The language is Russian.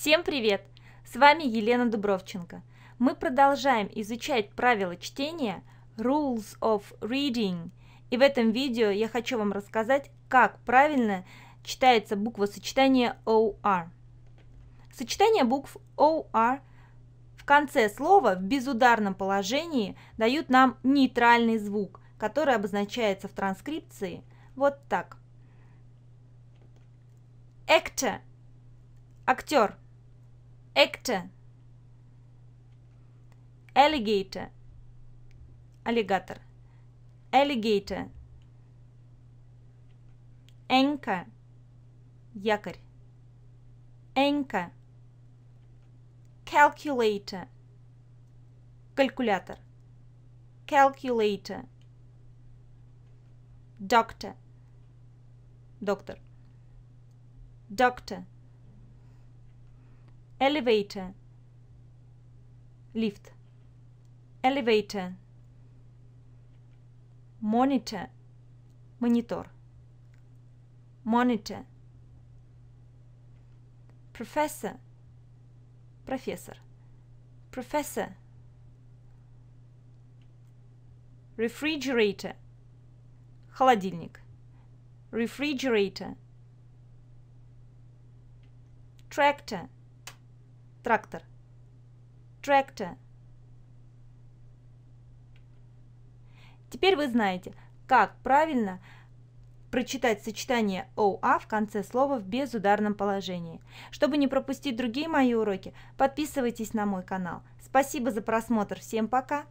Всем привет! С вами Елена Дубровченко. Мы продолжаем изучать правила чтения Rules of Reading. И в этом видео я хочу вам рассказать, как правильно читается буква сочетания OR. Сочетание букв OR в конце слова в безударном положении дают нам нейтральный звук, который обозначается в транскрипции вот так. Actor – актер – actor, alligator, аллигатор, alligator, anchor, якорь, anchor, calculator, калькулятор, calculator, doctor, доктор, doctor, doctor elevator lift elevator monitor monitor monitor professor professor professor refrigerator холодильник refrigerator tractor Трактор. Tractor. Теперь вы знаете, как правильно прочитать сочетание OA «а» в конце слова в безударном положении. Чтобы не пропустить другие мои уроки, подписывайтесь на мой канал. Спасибо за просмотр, всем пока!